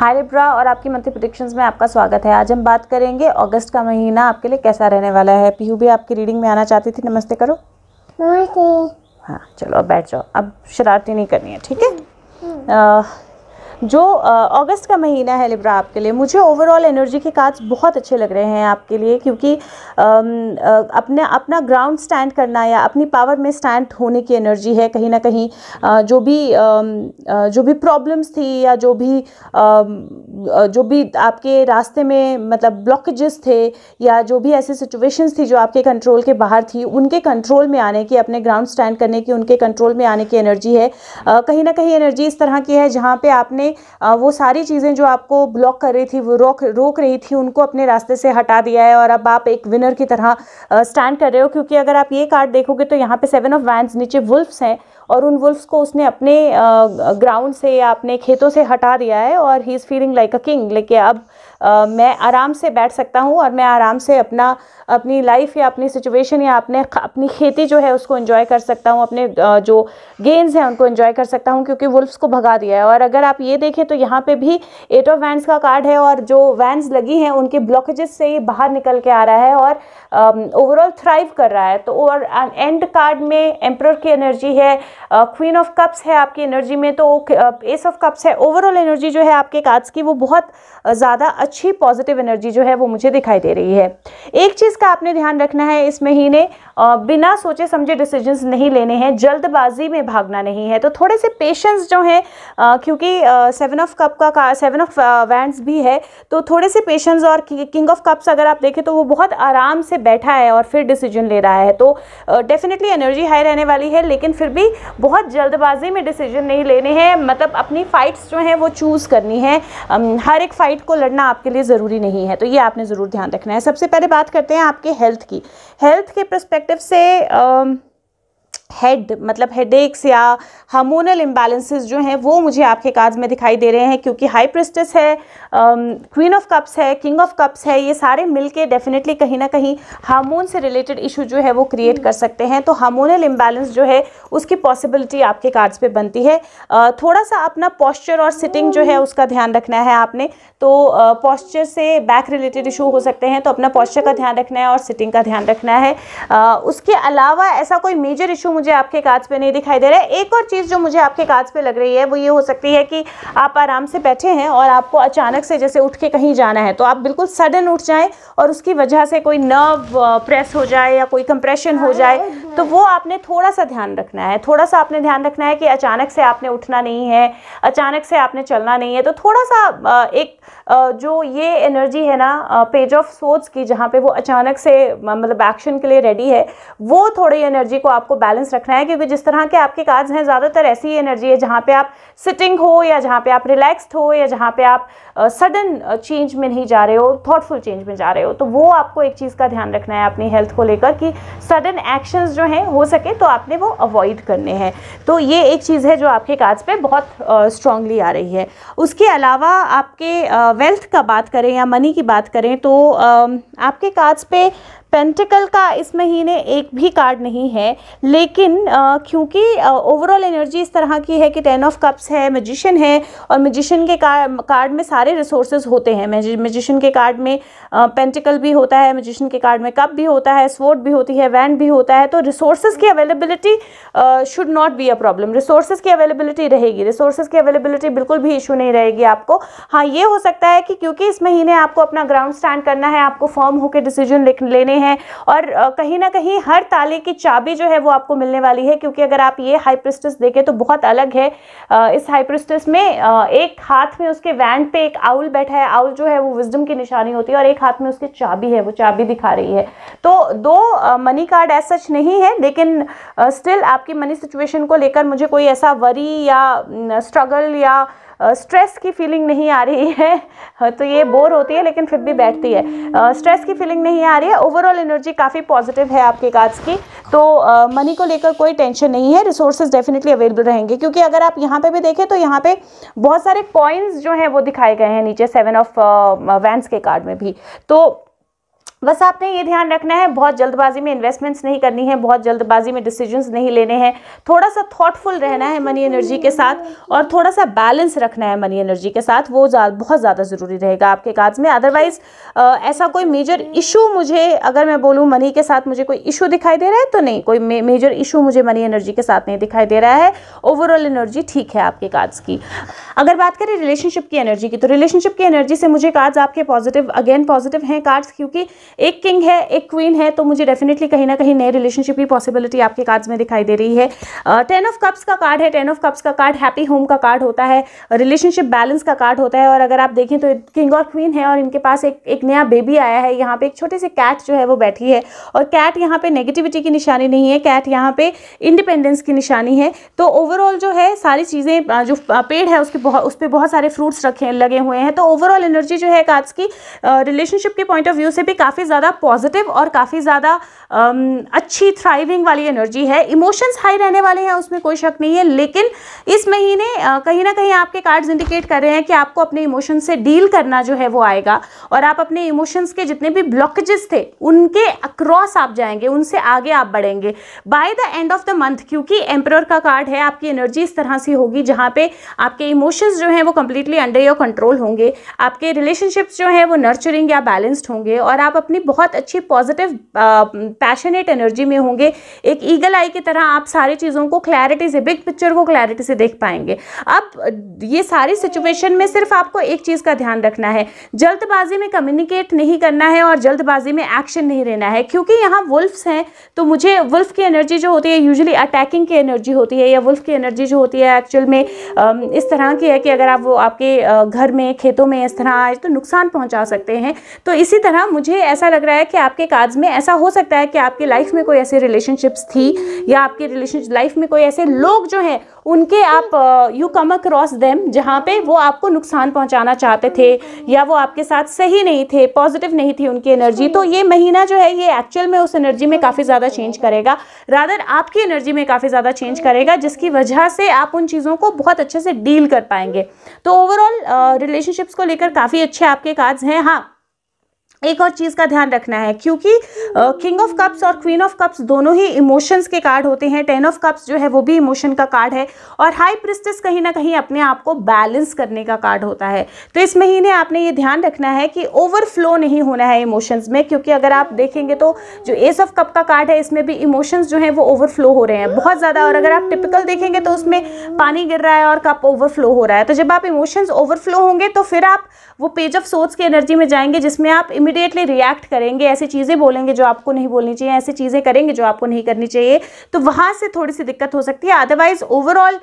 हाय रिप्रा और आपकी monthly predictions में आपका स्वागत है आज हम बात करेंगे अगस्त का महीना आपके लिए कैसा रहने वाला है पीयू भी आपकी रीडिंग में आना चाहती थी नमस्ते करो नमस्ते हाँ चलो अब बैठ जाओ अब शरारती नहीं करनी है ठीक है हम्म। जो अगस्त का महीना है लिब्रा आपके लिए मुझे ओवरऑल एनर्जी के कार्ड्स बहुत अच्छे लग रहे हैं आपके लिए क्योंकि अपने अपना ग्राउंड स्टैंड करना या अपनी पावर में स्टैंड होने की एनर्जी है कहीं ना कहीं जो भी जो भी प्रॉब्लम्स थी या जो भी जो भी आपके रास्ते में मतलब ब्लॉकेजेस थे या जो भी ऐसे सिचुएशंस थी जो आपके कंट्रोल के बाहर थी उनके कंट्रोल में आने की अपने ग्राउंड स्टैंड करने की उनके कंट्रोल में आने की एनर्जी है कहीं ना कहीं एनर्जी इस तरह की है जहाँ पे आपने वो सारी चीज़ें जो आपको ब्लॉक कर रही थी वो रोक रोक रही थी उनको अपने रास्ते से हटा दिया है और अब आप एक विनर की तरह स्टैंड कर रहे हो क्योंकि अगर आप ये कार्ड देखोगे तो यहाँ पे सेवन ऑफ वैंस नीचे वुल्फ्स हैं और उन वुल्फ्स को उसने अपने ग्राउंड से या अपने खेतों से हटा दिया है और he is feeling like a king लेकिन अब आ, मैं आराम से बैठ सकता हूँ और मैं आराम से अपना अपनी लाइफ या अपनी सिचुएशन या अपने अपनी खेती जो है उसको इन्जॉय कर सकता हूँ अपने जो गेंस हैं उनको इन्जॉय कर सकता हूँ क्योंकि वुल्फ्स को भगा दिया है और अगर आप ये देखें तो यहाँ पर भी एट ऑफ वैंस का कार्ड है और जो वैंस लगी हैं उनके ब्लॉकेजेस से ही बाहर निकल के आ रहा है और ओवरऑल थ्राइव कर रहा है तो और एंड कार्ड में एम्प्रर की एनर्जी है क्वीन ऑफ कप्स है आपकी एनर्जी में तो एस ऑफ कप्स है ओवरऑल एनर्जी जो है आपके कार्ड्स की वो बहुत ज़्यादा अच्छी पॉजिटिव एनर्जी जो है वो मुझे दिखाई दे रही है एक चीज़ का आपने ध्यान रखना है इस महीने बिना सोचे समझे डिसीजंस नहीं लेने हैं जल्दबाजी में भागना नहीं है तो थोड़े से पेशेंस जो हैं क्योंकि सेवन ऑफ कप का सेवन ऑफ वैंड भी है तो थोड़े से पेशेंस और किंग ऑफ कप्स अगर आप देखें तो वो बहुत आराम से बैठा है और फिर डिसीजन ले रहा है तो डेफिनेटली एनर्जी हाई रहने वाली है लेकिन फिर भी बहुत जल्दबाजी में डिसीजन नहीं लेने हैं मतलब अपनी फ़ाइट्स जो हैं वो चूज़ करनी है हर एक फ़ाइट को लड़ना आपके लिए ज़रूरी नहीं है तो ये आपने ज़रूर ध्यान रखना है सबसे पहले बात करते हैं आपके हेल्थ की हेल्थ के prospect perspective say um, head मतलब हेडेक्स या हार्मोनल इम्बेलेंसेज जो हैं वो मुझे आपके काज में दिखाई दे रहे हैं क्योंकि हाई प्रिस्टेस है क्वीन ऑफ कप्स है किंग ऑफ कप्स है ये सारे मिलके डेफिनेटली कहीं ना कहीं हार्मोन से रिलेटेड इशू जो है वो क्रिएट hmm. कर सकते हैं तो हार्मोनल इम्बेलेंस जो है उसकी पॉसिबिलिटी आपके कार्ड्स पर बनती है uh, थोड़ा सा अपना पॉस्चर और सिटिंग जो है hmm. उसका ध्यान रखना है आपने तो पॉस्चर uh, से बैक रिलेटेड इशू हो सकते हैं तो अपना पॉस्चर का ध्यान रखना है और सिटिंग का ध्यान रखना है uh, उसके अलावा ऐसा कोई मेजर इशू मुझे आपके काज पे नहीं दिखाई दे रहा है एक और चीज़ जो मुझे आपके काज पे लग रही है वो ये हो सकती है कि आप आराम से बैठे हैं और आपको अचानक से जैसे उठ के कहीं जाना है तो आप बिल्कुल सडन उठ जाएं और उसकी वजह से कोई नर्व प्रेस हो जाए या कोई कंप्रेशन हो जाए हाँ, हाँ। तो वो आपने थोड़ा सा ध्यान रखना है थोड़ा सा आपने ध्यान रखना है कि अचानक से आपने उठना नहीं है अचानक से आपने चलना नहीं है तो थोड़ा सा एक जो ये एनर्जी है ना पेज ऑफ सोच की जहाँ पे वो अचानक से मतलब एक्शन के लिए रेडी है वो थोड़ी एनर्जी को आपको बैलेंस रखना है क्योंकि जिस तरह के आपके कार्ड्स हैं ज़्यादातर ऐसी एनर्जी है जहाँ पे आप सिटिंग हो या जहाँ पे आप रिलैक्स्ड हो या जहाँ पे आप सडन uh, चेंज में नहीं जा रहे हो थॉटफुल चेंज में जा रहे हो तो वो आपको एक चीज़ का ध्यान रखना है अपनी हेल्थ को लेकर कि सडन एक्शन जो हैं हो सके तो आपने वो अवॉइड करने हैं तो ये एक चीज़ है जो आपके कार्ड्स पर बहुत स्ट्रांगली uh, आ रही है उसके अलावा आपके वेल्थ uh, का बात करें या मनी की बात करें तो आपके कार्ड्स पर पेंटिकल का इस महीने एक भी कार्ड नहीं है लेकिन क्योंकि ओवरऑल एनर्जी इस तरह की है कि टेन ऑफ कप्स है मजिशियन है और मजिशियन के कार्ड में सारे रिसोर्सेज होते हैं मजिशियन के कार्ड में पेंटिकल भी होता है मजिशियन के कार्ड में कप भी होता है स्वोट भी होती है वैंड भी होता है तो रिसोर्स की availability should not be a problem resources की अवेलेबिलिटी रहेगी रिसोर्स की अवेलेबिलिटी बिल्कुल भी इशू नहीं रहेगी आपको हाँ ये हो सकता है कि क्योंकि इस महीने आपको अपना ग्राउंड स्टैंड करना है आपको फॉर्म होकर डिसीजन लेने हैं और कहीं ना कहीं हर ताले की चाबी जो है वो आपको मिलने वाली है क्योंकि अगर आप ये हाइप्रिस्टिस देखें तो बहुत अलग है इस हाइप्रिस्टिस में एक हाथ में उसके वैंड पे एक आउल बैठा है आउल जो है वो विजडम की निशानी होती है और एक हाथ में उसकी चाबी है वो चाबी दिखा रही है तो दो मनी कार्ड ऐस सच नहीं है लेकिन स्टिल आपकी मनी सिचुएशन को लेकर मुझे कोई ऐसा वरी या स्ट्रगल या स्ट्रेस की फीलिंग नहीं आ रही है तो ये बोर होती है लेकिन फिर भी बैठती है स्ट्रेस की फीलिंग नहीं आ रही है ओवरऑल एनर्जी काफ़ी पॉजिटिव है आपके कार्ड्स की तो मनी को लेकर कोई टेंशन नहीं है रिसोर्सेज डेफिनेटली अवेलेबल रहेंगे क्योंकि अगर आप यहाँ पे भी देखें तो यहाँ पे बहुत सारे कॉइन्स जो हैं वो दिखाए गए हैं नीचे सेवन ऑफ वैंस के कार्ड में भी तो बस आपने ये ध्यान रखना है बहुत जल्दबाजी में इन्वेस्टमेंट्स नहीं करनी है बहुत जल्दबाजी में डिसीजंस नहीं लेने हैं थोड़ा सा थॉटफुल रहना है मनी एनर्जी के साथ और थोड़ा सा बैलेंस रखना है मनी एनर्जी के साथ वो जा, बहुत ज़्यादा ज़रूरी रहेगा आपके काज में अदरवाइज़ ऐसा कोई मेजर इशू मुझे अगर मैं बोलूँ मनी के साथ मुझे कोई इशू दिखाई दे रहा है तो नहीं कोई मेजर इशू मुझे मनी एनर्जी के साथ नहीं दिखाई दे रहा है ओवरऑल एनर्जी ठीक है आपके काज की अगर बात करें रिलेशनशिप की एनर्जी की तो रिलेशनशिप की एनर्जी से मुझे कार्ड्स आपके पॉजिटिव अगेन पॉजिटिव हैं कार्ड्स क्योंकि एक किंग है एक क्वीन है तो मुझे डेफिनेटली कहीं ना कहीं नए रिलेशनशिप की पॉसिबिलिटी आपके कार्ड्स में दिखाई दे रही है टेन ऑफ कप्स का कार्ड है टेन ऑफ कप्स का कार्ड हैप्पी होम का कार्ड होता है रिलेशनशिप बैलेंस का कार्ड होता है और अगर आप देखें तो किंग और क्वीन है और इनके पास एक एक नया बेबी आया है यहाँ पे एक छोटे से कैट जो है वो बैठी है और कैट यहाँ पे नेगेटिविटी की निशानी नहीं है कैट यहाँ पे इंडिपेंडेंस की निशानी है तो ओवरऑल जो है सारी चीज़ें जो पेड़ है उसके बहुत उस पर बहुत सारे फ्रूट्स रखे लगे हुए हैं तो ओवरऑल एनर्जी जो है कार्ड्स की रिलेशनशिप के पॉइंट ऑफ व्यू से भी काफ़ी काफ़ी ज़्यादा पॉजिटिव और काफ़ी ज़्यादा अच्छी थ्राइविंग वाली एनर्जी है इमोशंस हाई रहने वाले हैं उसमें कोई शक नहीं है लेकिन इस महीने कहीं ना कहीं आपके कार्ड्स इंडिकेट कर रहे हैं कि आपको अपने इमोशन से डील करना जो है वो आएगा और आप अपने इमोशंस के जितने भी ब्लॉकेजेस थे उनके अक्रॉस आप जाएंगे उनसे आगे आप बढ़ेंगे by the end of the month क्योंकि एम्प्रोर का कार्ड है आपकी एनर्जी इस तरह से होगी जहाँ पर आपके इमोशंस जो हैं वो कंप्लीटली अंडर योर कंट्रोल होंगे आपके रिलेशनशिप्स जो हैं वो नर्चरिंग या बैलेंस्ड होंगे और आप अपनी बहुत अच्छी पॉजिटिव पैशनेट एनर्जी में होंगे एक ईगल आई की तरह आप सारी चीज़ों को क्लैरिटी से बिग पिक्चर को क्लैरिटी से देख पाएंगे अब ये सारी सिचुएशन में सिर्फ आपको एक चीज़ का ध्यान रखना है जल्दबाजी में कम्युनिकेट नहीं करना है और जल्दबाजी में एक्शन नहीं लेना है क्योंकि यहाँ वुल्फ्स हैं तो मुझे वुल्फ की एनर्जी जो होती है यूजली अटैकिंग की एनर्जी होती है या वुल्फ की एनर्जी जो होती है एक्चुअल में इस तरह की है कि अगर आप वो आपके घर में खेतों में इस तरह आए तो नुकसान पहुँचा सकते हैं तो इसी तरह मुझे ऐसा ऐसा लग रहा है कि आपके कार्ड्स में ऐसा हो सकता है कि आपकी लाइफ में कोई ऐसे रिलेशनशिप्स थी या आपके रिलेशन लाइफ में कोई ऐसे लोग जो हैं उनके आप यू कम अक्रॉस देम जहाँ पे वो आपको नुकसान पहुँचाना चाहते थे या वो आपके साथ सही नहीं थे पॉजिटिव नहीं थी उनकी एनर्जी तो ये महीना जो है ये एक्चुअल में उस एनर्जी में काफ़ी ज़्यादा चेंज करेगा रादर आपकी एनर्जी में काफ़ी ज़्यादा चेंज करेगा जिसकी वजह से आप उन चीज़ों को बहुत अच्छे से डील कर पाएंगे तो ओवरऑल रिलेशनशिप्स को लेकर काफ़ी अच्छे आपके कार्ड्स हैं हाँ एक और चीज़ का ध्यान रखना है क्योंकि किंग ऑफ कप्स और क्वीन ऑफ कप्स दोनों ही इमोशंस के कार्ड होते हैं टेन ऑफ कप्स जो है वो भी इमोशन का कार्ड है और हाई प्रिस्टिस कहीं ना कहीं अपने आप को बैलेंस करने का कार्ड होता है तो इस महीने आपने ये ध्यान रखना है कि ओवरफ्लो नहीं होना है इमोशंस में क्योंकि अगर आप देखेंगे तो जो एस ऑफ कप का कार्ड है इसमें भी इमोशंस जो हैं वो ओवरफ्लो हो रहे हैं बहुत ज़्यादा और अगर आप टिपिकल देखेंगे तो उसमें पानी गिर रहा है और कप ओवरफ्लो हो रहा है तो जब आप इमोशंस ओवरफ्लो होंगे तो फिर आप वो पेज ऑफ सोच की एनर्जी में जाएंगे जिसमें आप इमी इमिडिएटली रिएक्ट करेंगे ऐसी चीज़ें बोलेंगे जो आपको नहीं बोलनी चाहिए ऐसी चीज़ें करेंगे जो आपको नहीं करनी चाहिए तो वहाँ से थोड़ी सी दिक्कत हो सकती है अदरवाइज ओवरऑल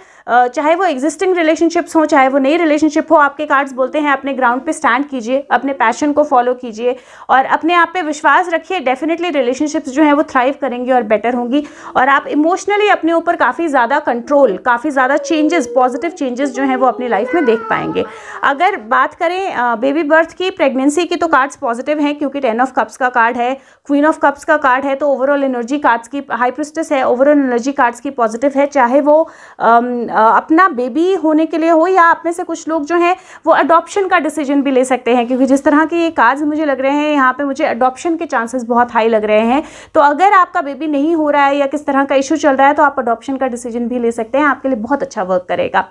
चाहे वो एग्जिस्टिंग रिलेशनशिप्स हो चाहे वो नई रिलेशनशिप हो आपके कार्ड्स बोलते हैं अपने ग्राउंड पर स्टैंड कीजिए अपने पैशन को फॉलो कीजिए और अपने आप पर विश्वास रखिए डेफिनेटली रिलेशनशिप्स जो हैं वो थ्राइव करेंगी और बेटर होंगी और आप इमोशनली अपने ऊपर काफ़ी ज़्यादा कंट्रोल काफ़ी ज़्यादा चेंजेस पॉजिटिव चेंजेस जो हैं वो अपनी लाइफ में देख पाएंगे अगर बात करें बेबी बर्थ की प्रेगनेंसी की तो कार्ड्स पॉजिटिव पॉजिटिव हैं क्योंकि टेन ऑफ कप्स का कार्ड है क्वीन ऑफ कप्स का कार्ड है तो ओवरऑल एनर्जी कार्ड्स की हाई प्रिस्टस है ओवरऑल एनर्जी कार्ड्स की पॉजिटिव है चाहे वो अम, अपना बेबी होने के लिए हो या आप में से कुछ लोग जो हैं वो अडोप्शन का डिसीजन भी ले सकते हैं क्योंकि जिस तरह के ये कार्ड्स मुझे लग रहे हैं यहाँ पर मुझे अडोप्शन के चांसेस बहुत हाई लग रहे हैं तो अगर आपका बेबी नहीं हो रहा है या किस तरह का इशू चल रहा है तो आप अडोप्शन का डिसीजन भी ले सकते हैं आपके लिए बहुत अच्छा वर्क करेगा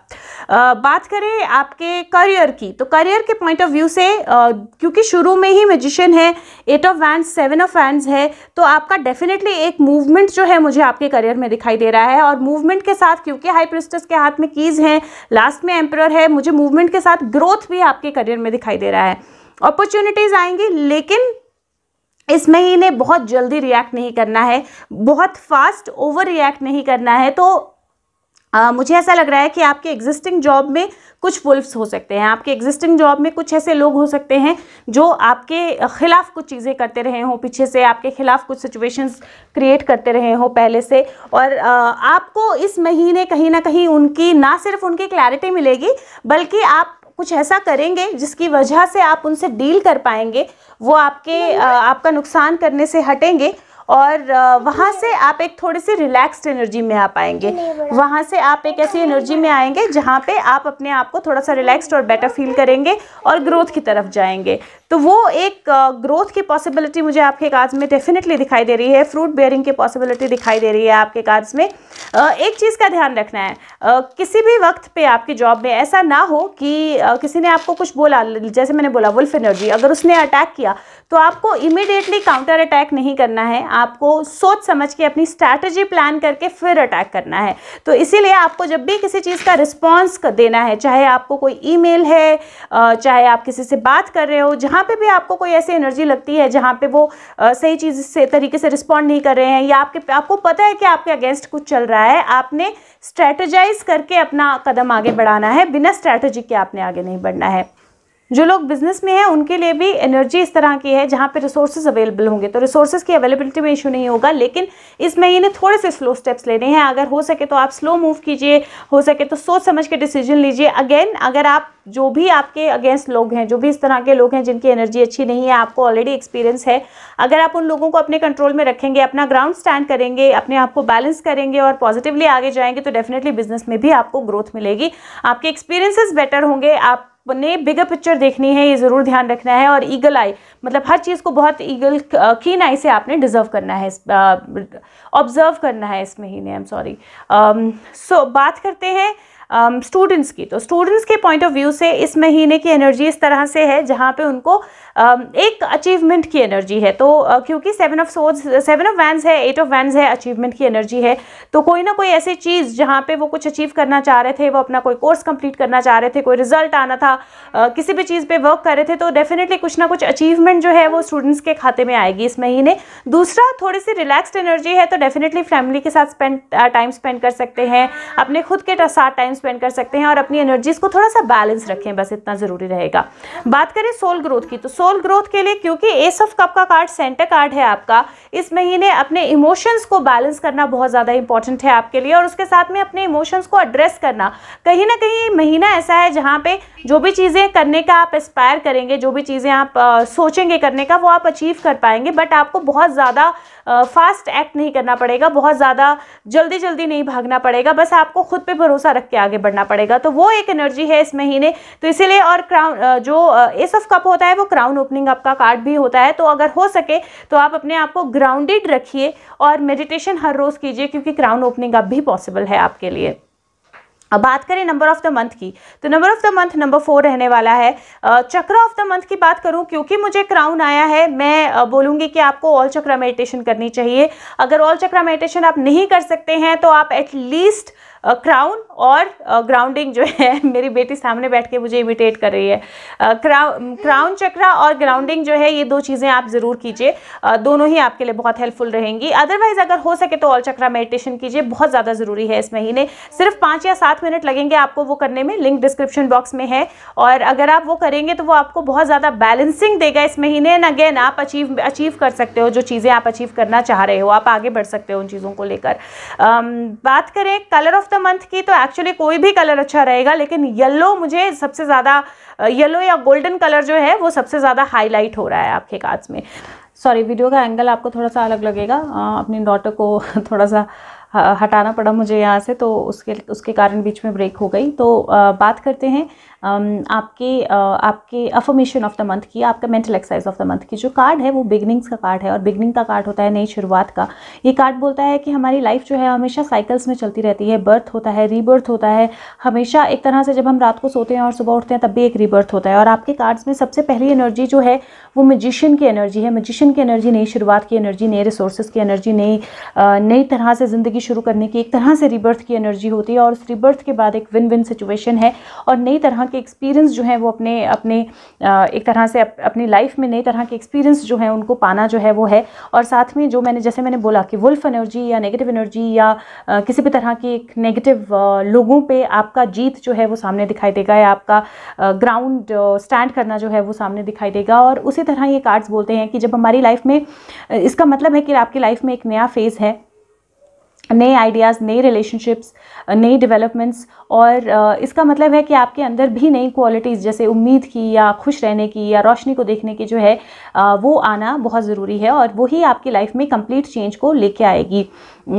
बात करें आपके करियर की तो करियर के पॉइंट ऑफ व्यू से क्योंकि शुरू में ही मेजिशन पोजिशन है eight of wand seven of wand है तो आपका डेफिनेटली एक मूवमेंट जो है मुझे आपके करियर में दिखाई दे रहा है और मूवमेंट के साथ क्योंकि हाई प्रिस्टस के हाथ में कीज़ हैं लास्ट में एम्प्रर है मुझे मूवमेंट के साथ ग्रोथ भी आपके करियर में दिखाई दे रहा है अपॉर्चुनिटीज़ आएंगी लेकिन इस महीने बहुत जल्दी रिएक्ट नहीं करना है बहुत फास्ट ओवर रिएक्ट नहीं करना है तो आ, मुझे ऐसा लग रहा है कि आपके एग्जिस्टिंग जॉब में कुछ वुल्फ्स हो सकते हैं आपके एग्जिस्टिंग जॉब में कुछ ऐसे लोग हो सकते हैं जो आपके ख़िलाफ़ कुछ चीज़ें करते रहे हों पीछे से आपके ख़िलाफ़ कुछ सिचुएशंस क्रिएट करते रहे हों पहले से और आपको इस महीने कहीं ना कहीं उनकी ना सिर्फ उनकी क्लैरिटी मिलेगी बल्कि आप कुछ ऐसा करेंगे जिसकी वजह से आप उनसे डील कर पाएंगे वो आपके आपका नुकसान करने से हटेंगे और वहाँ से आप एक थोड़ी सी रिलैक्सड एनर्जी में आ पाएंगे वहाँ से आप एक ऐसी एनर्जी में आएंगे जहाँ पे आप अपने आप को थोड़ा सा रिलैक्सड और बेटर फील करेंगे और ग्रोथ की तरफ जाएंगे तो वो एक ग्रोथ की पॉसिबिलिटी मुझे आपके कार्ड्स में डेफिनेटली दिखाई दे रही है फ्रूट बेयरिंग की पॉसिबिलिटी दिखाई दे रही है आपके कार्ड्स में एक चीज़ का ध्यान रखना है किसी भी वक्त पे आपकी जॉब में ऐसा ना हो कि किसी ने आपको कुछ बोला जैसे मैंने बोला वुल्फ एनर्जी अगर उसने अटैक किया तो आपको इमिडिएटली काउंटर अटैक नहीं करना है आपको सोच समझ के अपनी स्ट्रैटेजी प्लान करके फिर अटैक करना है तो इसीलिए आपको जब भी किसी चीज़ का रिस्पॉन्स देना है चाहे आपको कोई ईमेल है चाहे आप किसी से बात कर रहे हो जहाँ पे भी आपको कोई ऐसी एनर्जी लगती है जहाँ पे वो सही चीज़ से तरीके से रिस्पॉन्ड नहीं कर रहे हैं या आपके आपको पता है कि आपके अगेंस्ट कुछ चल रहा है आपने स्ट्रैटेजाइज करके अपना कदम आगे बढ़ाना है बिना स्ट्रैटेजी के आपने आगे नहीं बढ़ना है जो लोग बिजनेस में हैं उनके लिए भी एनर्जी इस तरह की है जहाँ पे रिसोर्सेज अवेलेबल होंगे तो रिसोर्सेज की अवेलेबिलिटी में इशू नहीं होगा लेकिन इस महीने थोड़े से स्लो स्टेप्स लेने हैं अगर हो सके तो आप स्लो मूव कीजिए हो सके तो सोच समझ के डिसीजन लीजिए अगेन अगर आप जो भी आपके अगेंस्ट लोग हैं जो भी इस तरह के लोग हैं जिनकी एनर्जी अच्छी नहीं है आपको ऑलरेडी एक्सपीरियंस है अगर आप उन लोगों को अपने कंट्रोल में रखेंगे अपना ग्राउंड स्टैंड करेंगे अपने आप को बैलेंस करेंगे और पॉजिटिवली आगे जाएंगे तो डेफिनेटली बिजनेस में भी आपको ग्रोथ मिलेगी आपके एक्सपीरियंसेस बेटर होंगे आप ने बिगर पिक्चर देखनी है ये ज़रूर ध्यान रखना है और ईगल आई मतलब हर चीज़ को बहुत ईगल कीन आई से आपने डिजर्व करना है ऑब्ज़र्व करना है इस महीने आई एम सॉरी सो बात करते हैं स्टूडेंट्स um, की तो स्टूडेंट्स के पॉइंट ऑफ व्यू से इस महीने की एनर्जी इस तरह से है जहाँ पे उनको um, एक अचीवमेंट की एनर्जी है तो uh, क्योंकि seven of swords seven of wands है एट ऑफ वैंस है अचीवमेंट की एनर्जी है तो कोई ना कोई ऐसी चीज़ जहाँ पे वो कुछ अचीव करना चाह रहे थे वो अपना कोई कोर्स कंप्लीट करना चाह रहे थे कोई रिजल्ट आना था uh, किसी भी चीज़ पर वर्क कर रहे थे तो डेफिनेटली कुछ ना कुछ अचीवमेंट जो है वो स्टूडेंट्स के खाते में आएगी इस महीने दूसरा थोड़ी सी रिलैक्सड एनर्जी है तो डेफिनेटली फैमिली के साथ स्पेंड टाइम स्पेंड कर सकते हैं अपने खुद के साथ टाइम स्पेंड कर सकते हैं और अपनी एनर्जीज को थोड़ा सा बैलेंस रखें बस इतना ज़रूरी रहेगा बात करें सोल ग्रोथ की तो सोल ग्रोथ के लिए क्योंकि एस ऑफ कप का कार्ड सेंटर कार्ड है आपका इस महीने अपने इमोशंस को बैलेंस करना बहुत ज़्यादा इंपॉर्टेंट है आपके लिए और उसके साथ में अपने इमोशंस को एड्रेस करना कहीं ना कहीं महीना ऐसा है जहाँ पे जो भी चीज़ें करने का आप एस्पायर करेंगे जो भी चीज़ें आप सोचेंगे करने का वो आप अचीव कर पाएंगे बट आपको बहुत ज़्यादा फास्ट एक्ट नहीं करना पड़ेगा बहुत ज़्यादा जल्दी जल्दी नहीं भागना पड़ेगा बस आपको खुद पर भरोसा रख के आगे बढ़ना पड़ेगा तो वो एक एनर्जी है इस महीने तो इसीलिए और क्राउन जो एस ऑफ कप होता है वो क्राउन ओपनिंग आपका कार्ड भी होता है तो अगर हो सके तो आप अपने आप को ग्राउंडेड रखिए और मेडिटेशन हर रोज़ कीजिए क्योंकि क्राउन ओपनिंग अब भी पॉसिबल है आपके लिए अब बात करें नंबर ऑफ द मंथ की तो number of the month number four रहने वाला है चक्र ऑफ द मंथ की बात करूं क्योंकि मुझे क्राउन आया है मैं बोलूंगी कि आपको ऑल चक्रा मेडिटेशन करनी चाहिए अगर ऑल चक्रा मेडिटेशन आप नहीं कर सकते हैं तो आप एटलीस्ट क्राउन और ग्राउंडिंग जो है मेरी बेटी सामने बैठ के मुझे इमिटेट कर रही है क्राउन हम्म। चक्रा और ग्राउंडिंग जो है ये दो चीज़ें आप ज़रूर कीजिए दोनों ही आपके लिए बहुत हेल्पफुल रहेंगी अदरवाइज़ अगर हो सके तो ऑल चक्रा मेडिटेशन कीजिए बहुत ज़्यादा ज़रूरी है इस महीने सिर्फ पाँच या सात मिनट लगेंगे आपको वो करने में लिंक डिस्क्रिप्शन बॉक्स में है और अगर आप वो करेंगे तो वो आपको बहुत ज़्यादा बैलेंसिंग देगा इस महीने एंड अगेन आप अचीव अचीव कर सकते हो जो चीज़ें आप अचीव करना चाह रहे हो आप आगे बढ़ सकते हो उन चीज़ों को लेकर बात करें colour of of the month की तो एक्चुअली कोई भी कलर अच्छा रहेगा लेकिन येलो मुझे सबसे ज़्यादा येलो या गोल्डन कलर जो है वो सबसे ज़्यादा हाईलाइट हो रहा है आपके काज में सॉरी वीडियो का एंगल आपको थोड़ा सा अलग लगेगा आ, अपनी डॉटर को थोड़ा सा हटाना पड़ा मुझे यहाँ से तो उसके उसके कारण बीच में ब्रेक हो गई तो आ, बात करते हैं Um, आपके uh, आपके अफर्मेशन ऑफ द मंथ की आपका mental exercise of the month की जो कार्ड है वो बिगनिंग्स का कार्ड है और बिगनिंग का कार्ड होता है नई शुरुआत का ये कार्ड बोलता है कि हमारी लाइफ जो है हमेशा साइकिल्स में चलती रहती है बर्थ होता है रीबर्थ होता है हमेशा एक तरह से जब हम रात को सोते हैं और सुबह उठते हैं तब भी एक रीबर्थ होता है और आपके कार्ड्स में सबसे पहली एनर्जी जो है वो मजिशियन की एनर्जी है मजिशियन की एनर्जी नई शुरुआत की एनर्जी नए रिसोर्सेज की एनर्जी नई uh, नई तरह से ज़िंदगी शुरू करने की एक तरह से रीबर्थ की एनर्जी होती है और उस रीबर्थ के बाद एक विन विन सिचुएशन है और नई तरह के के एक्सपीरियंस जो हैं वो अपने अपने एक तरह से अप, अपनी लाइफ में नई तरह के एक्सपीरियंस जो हैं उनको पाना जो है वो है और साथ में जो मैंने जैसे मैंने बोला कि वुल्फ एनर्जी या नेगेटिव एनर्जी या किसी भी तरह की एक नेगेटिव लोगों पर आपका जीत जो है वो सामने दिखाई देगा या आपका ग्राउंड स्टैंड करना जो है वो सामने दिखाई देगा और उसी तरह ये कार्ड्स बोलते हैं कि जब हमारी लाइफ में इसका मतलब है कि आपकी लाइफ में एक नया फेज़ है नए आइडियाज़ नए रिलेशनशिप्स नई डेवलपमेंट्स और इसका मतलब है कि आपके अंदर भी नई क्वालिटीज़ जैसे उम्मीद की या खुश रहने की या रोशनी को देखने की जो है वो आना बहुत ज़रूरी है और वही आपकी लाइफ में कंप्लीट चेंज को लेके आएगी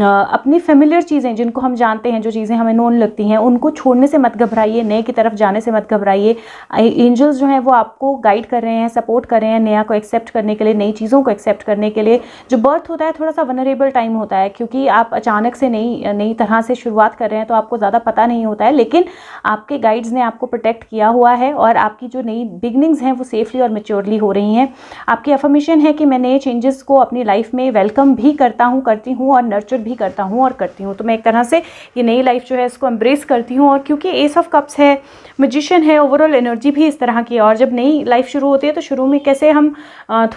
अपनी फेमिलियर चीज़ें जिनको हम जानते हैं जो चीज़ें हमें नोन लगती हैं उनको छोड़ने से मत घबराइए नए की तरफ जाने से मत घबराइए एंजल्स जो हैं वो आपको गाइड कर रहे हैं सपोर्ट कर रहे हैं नया को एक्सेप्ट करने के लिए नई चीज़ों को एक्सेप्ट करने के लिए जो बर्थ होता है थोड़ा सा वनरेबल टाइम होता है क्योंकि आप अचानक अचानक से नई नई तरह से शुरुआत कर रहे हैं तो आपको ज़्यादा पता नहीं होता है लेकिन आपके गाइड्स ने आपको प्रोटेक्ट किया हुआ है और आपकी जो नई बिगनिंग्स हैं वो सेफली और मेच्योरली हो रही हैं आपकी अफर्मेशन है कि मैं नए चेंजेस को अपनी लाइफ में वेलकम भी करता हूँ करती हूँ और नर्चर भी करता हूँ और करती हूँ तो मैं एक तरह से ये नई लाइफ जो है इसको एम्ब्रेस करती हूँ और क्योंकि एस ऑफ कप्स है मजिशन है ओवरऑल एनर्जी भी इस तरह की और जब नई लाइफ शुरू होती है तो शुरू में कैसे हम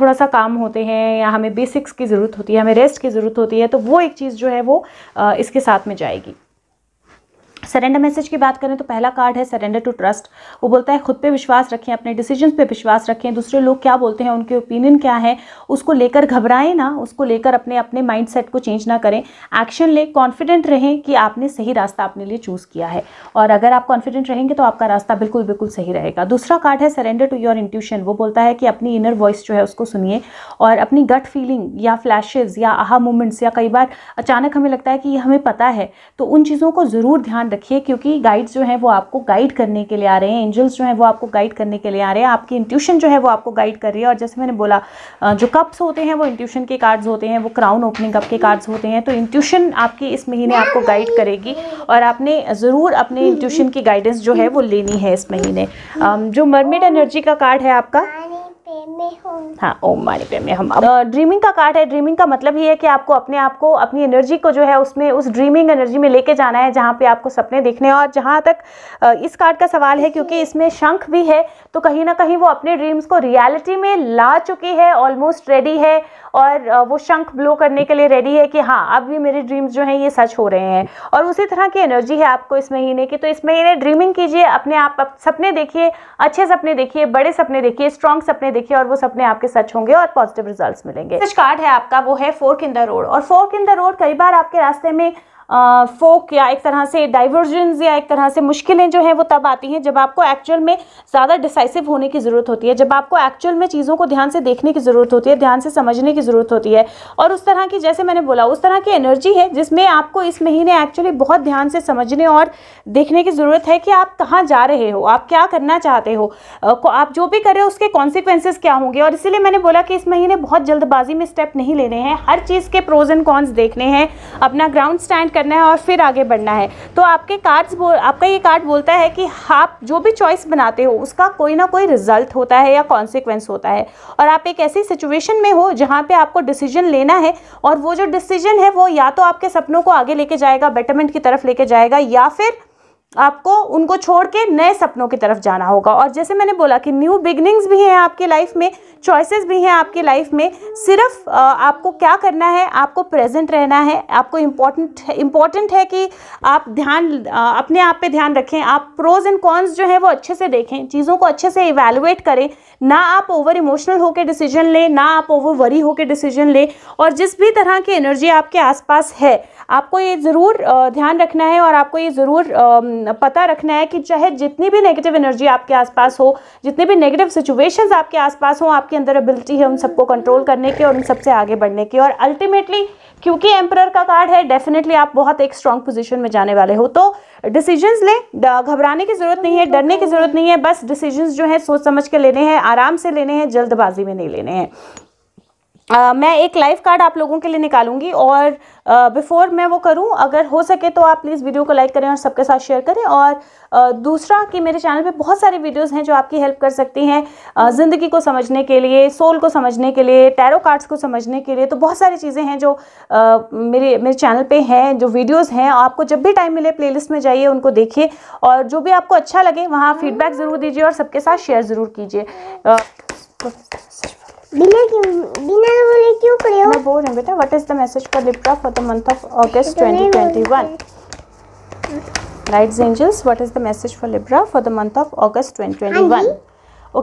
थोड़ा सा काम होते हैं या हमें बेसिक्स की ज़रूरत होती है हमें रेस्ट की ज़रूरत होती है तो वो एक चीज़ जो है वो इसके साथ में जाएगी सरेंडर मैसेज की बात करें तो पहला कार्ड है सरेंडर टू ट्रस्ट वो बोलता है खुद पे विश्वास रखें अपने डिसीजन पे विश्वास रखें दूसरे लोग क्या बोलते हैं उनके ओपिनियन क्या है उसको लेकर घबराएं ना उसको लेकर अपने अपने माइंडसेट को चेंज ना करें एक्शन लें कॉन्फिडेंट रहें कि आपने सही रास्ता अपने लिए चूज़ किया है और अगर आप कॉन्फिडेंट रहेंगे तो आपका रास्ता बिल्कुल बिल्कुल सही रहेगा दूसरा कार्ड है सरेंडर टू योर इंट्यूशन वो बोलता है कि अपनी इनर वॉइस जो है उसको सुनिए और अपनी गट फीलिंग या फ्लैशेज़ या आहा मोमेंट्स या कई बार अचानक हमें लगता है कि हमें पता है तो उन चीज़ों को ज़रूर ध्यान रखिए क्योंकि गाइड्स जो हैं वो आपको गाइड करने के लिए आ रहे हैं एंजल्स जो हैं वो आपको गाइड करने के लिए आ रहे हैं आपकी इंट्यूशन जो है वो आपको गाइड कर रही है और जैसे मैंने बोला जो कप्स होते हैं वो इंट्यूशन के कार्ड्स होते हैं वो क्राउन ओपनिंग कप के कार्ड्स होते हैं तो इंट्यूशन आपकी इस महीने आपको गाइड करेगी और आपने ज़रूर अपने इंट्यूशन हम्म, हम्म। की गाइडेंस जो है वो लेनी है इस महीने जो मरमिड एनर्जी का कार्ड है आपका हाँ ओम वाणी प्रेम में हम ड्रीमिंग का कार्ड है ड्रीमिंग का मतलब ये है कि आपको अपने आप को अपनी एनर्जी को जो है उसमें उस ड्रीमिंग एनर्जी में लेके जाना है जहाँ पे आपको सपने देखने और जहाँ तक इस कार्ड का सवाल है क्योंकि इसमें शंख भी है तो कहीं ना कहीं वो अपने ड्रीम्स को रियलिटी में ला चुकी है ऑलमोस्ट रेडी है और वो शंख ब्लो करने के लिए रेडी है कि हाँ अब भी मेरे ड्रीम्स जो हैं ये सच हो रहे हैं और उसी तरह की एनर्जी है आपको इस महीने की तो इस महीने ड्रीमिंग कीजिए अपने आप सपने देखिए अच्छे सपने देखिए बड़े सपने देखिए स्ट्रॉन्ग सपने देखिए और वो सपने आपके सच होंगे और पॉजिटिव रिजल्ट मिलेंगे कार्ड है आपका वो है फोर्क इन द रोड और फोर्क इन द रोड कई बार आपके रास्ते में फोक या एक तरह से डाइवर्जन या एक तरह से मुश्किलें जो हैं वो तब आती हैं जब आपको एक्चुअल में ज़्यादा डिसाइसिव होने की ज़रूरत होती है जब आपको एक्चुअल में चीज़ों को ध्यान से देखने की ज़रूरत होती है ध्यान से समझने की ज़रूरत होती है और उस तरह की जैसे मैंने बोला उस तरह की एनर्जी है जिसमें आपको इस महीने एक्चुअली बहुत ध्यान से समझने और देखने की ज़रूरत है कि आप कहाँ जा रहे हो आप क्या करना चाहते हो आप जो भी कर रहे हो उसके कॉन्सिक्वेंसेज क्या होंगे और इसीलिए मैंने बोला कि इस महीने बहुत जल्दबाजी में स्टेप नहीं लेने हैं हर चीज़ के प्रोज एंड कॉन्स देखने हैं अपना ग्राउंड स्टैंड करना है और फिर आगे बढ़ना है तो आपके कार्ड्स बोल आपका ये कार्ड बोलता है कि आप जो भी चॉइस बनाते हो उसका कोई ना कोई रिजल्ट होता है या कॉन्सिक्वेंस होता है और आप एक ऐसी सिचुएशन में हो जहाँ पर आपको डिसीजन लेना है और वो जो डिसीजन है वो या तो आपके सपनों को आगे लेके जाएगा बेटरमेंट की तरफ लेके जाएगा या फिर आपको उनको छोड़ के नए सपनों की तरफ जाना होगा और जैसे मैंने बोला कि न्यू बिगनिंग्स भी हैं आपकी लाइफ में चॉइसेस भी हैं आपकी लाइफ में सिर्फ आपको क्या करना है आपको प्रेजेंट रहना है आपको इम्पोर्टेंट इम्पॉर्टेंट है कि आप ध्यान अपने आप पे ध्यान रखें आप प्रोज एंड कॉन्स जो हैं वो अच्छे से देखें चीज़ों को अच्छे से इवेलुएट करें ना आप ओवर इमोशनल होकर डिसीजन लें ना आप ओवर वरी होकर डिसीजन लें और जिस भी तरह की एनर्जी आपके आसपास है आपको ये ज़रूर ध्यान रखना है और आपको ये ज़रूर पता रखना है कि चाहे जितनी भी नेगेटिव एनर्जी आपके आसपास हो जितने भी नेगेटिव सिचुएशंस आपके आसपास हो आपके अंदर एबिलिटी है उन सबको कंट्रोल करने की और उन सबसे आगे बढ़ने की और अल्टीमेटली क्योंकि एम्प्रर का कार्ड है डेफिनेटली आप बहुत एक स्ट्रॉन्ग पोजिशन में जाने वाले हो तो डिसीजन लें घबराने की ज़रूरत नहीं है डरने की ज़रूरत नहीं है बस डिसीजन जो है सोच समझ के लेने हैं आराम से लेने हैं जल्दबाजी में नहीं लेने हैं मैं एक लाइव कार्ड आप लोगों के लिए निकालूंगी और बिफोर मैं वो करूं अगर हो सके तो आप प्लीज़ वीडियो को लाइक करें और सबके साथ शेयर करें और दूसरा कि मेरे चैनल पे बहुत सारे वीडियोस हैं जो आपकी हेल्प कर सकती हैं ज़िंदगी को समझने के लिए सोल को समझने के लिए टैरो कार्ड्स को समझने के लिए तो बहुत सारी चीज़ें हैं जो मेरे मेरे चैनल पर हैं जो वीडियोज़ हैं आपको जब भी टाइम मिले प्ले में जाइए उनको देखिए और जो भी आपको अच्छा लगे वहाँ फीडबैक ज़रूर दीजिए और सबके साथ शेयर ज़रूर कीजिए बिना क्यों बिना बोले क्यों खड़े हो मैं बोल रही हूँ बेटा what is the message for libra for the month of August 2021 rights angels what is the message for libra for the month of August 2021 okay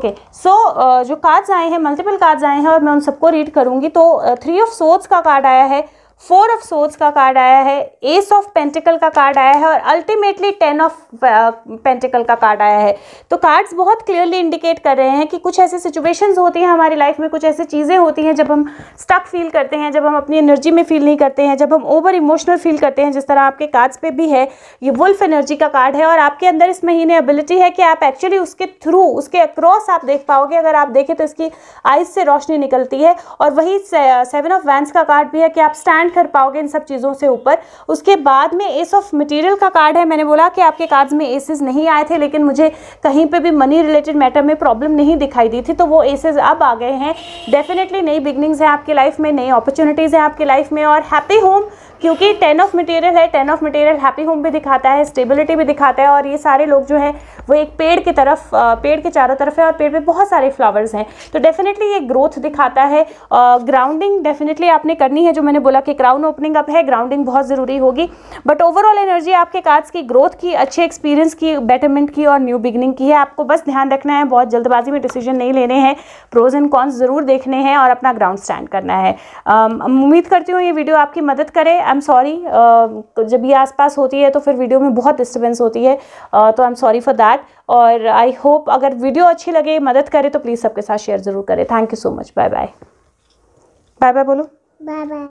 okay. So so, uh, जो कार्ड्स आए हैं मल्टीपल कार्ड्स आए हैं और मैं उन सबको read करूंगी तो थ्री ऑफ सोर्ड्स का कार्ड आया है फोर ऑफ सोर्स का कार्ड आया है एस ऑफ पेंटिकल का कार्ड आया है और अल्टीमेटली टेन ऑफ पेंटिकल का कार्ड आया है तो कार्ड्स बहुत क्लियरली इंडिकेट कर रहे हैं कि कुछ ऐसे सिचुएशंस होती हैं हमारी लाइफ में कुछ ऐसी चीज़ें होती हैं जब हम स्टक फील करते हैं जब हम अपनी एनर्जी में फील नहीं करते हैं जब हम ओवर इमोशनल फील करते हैं जिस तरह आपके कार्ड्स पर भी है ये वुल्फ एनर्जी का कार्ड है और आपके अंदर इस महीने एबिलिटी है कि आप एक्चुअली उसके थ्रू उसके अक्रॉस आप देख पाओगे अगर आप देखें तो इसकी आइज से रोशनी निकलती है और वही सेवन ऑफ वैंस का कार्ड भी है कि आप स्टैंड स्टैंड कर पाओगे इन सब चीज़ों से ऊपर उसके बाद में एस ऑफ मटेरियल का कार्ड है मैंने बोला कि आपके कार्ड्स में एसेज नहीं आए थे लेकिन मुझे कहीं पे भी मनी रिलेटेड मैटर में प्रॉब्लम नहीं दिखाई दी थी तो वो एसेज अब आ गए हैं डेफिनेटली नई बिगनिंग्स हैं आपकी लाइफ में नई अपॉर्चुनिटीज़ हैं आपकी लाइफ में और हैप्पी होम क्योंकि टेन ऑफ मटेरियल है ten of material happy home भी दिखाता है स्टेबिलिटी भी दिखाता है और ये सारे लोग जो है वो एक पेड़ की तरफ पेड़ के चारों तरफ है और पेड़ पे बहुत सारे फ्लावर्स हैं तो डेफिनेटली ये ग्रोथ दिखाता है ग्राउंडिंग डेफिनेटली आपने करनी है जो मैंने बोला कि क्राउन ओपनिंग अप है ग्राउंडिंग बहुत ज़रूरी होगी बट ओवरऑल एनर्जी आपके कार्ड्स की ग्रोथ की अच्छे एक्सपीरियंस की बेटरमेंट की और न्यू बिगनिंग की है आपको बस ध्यान रखना है बहुत जल्दबाजी में डिसीजन नहीं लेने हैं प्रोज एंड कॉन्स ज़रूर देखने हैं और अपना ग्राउंड स्टैंड करना है उम्मीद करती हूँ ये वीडियो आपकी मदद करे आई एम सॉरी जब ये आसपास होती है तो फिर वीडियो में बहुत डिस्टर्बेंस होती है uh, तो I am sorry for that that और आई होप अगर वीडियो अच्छी लगे मदद करे तो प्लीज़ सबके साथ शेयर ज़रूर करें thank you so much bye bye bye bye बोलो बाय बाय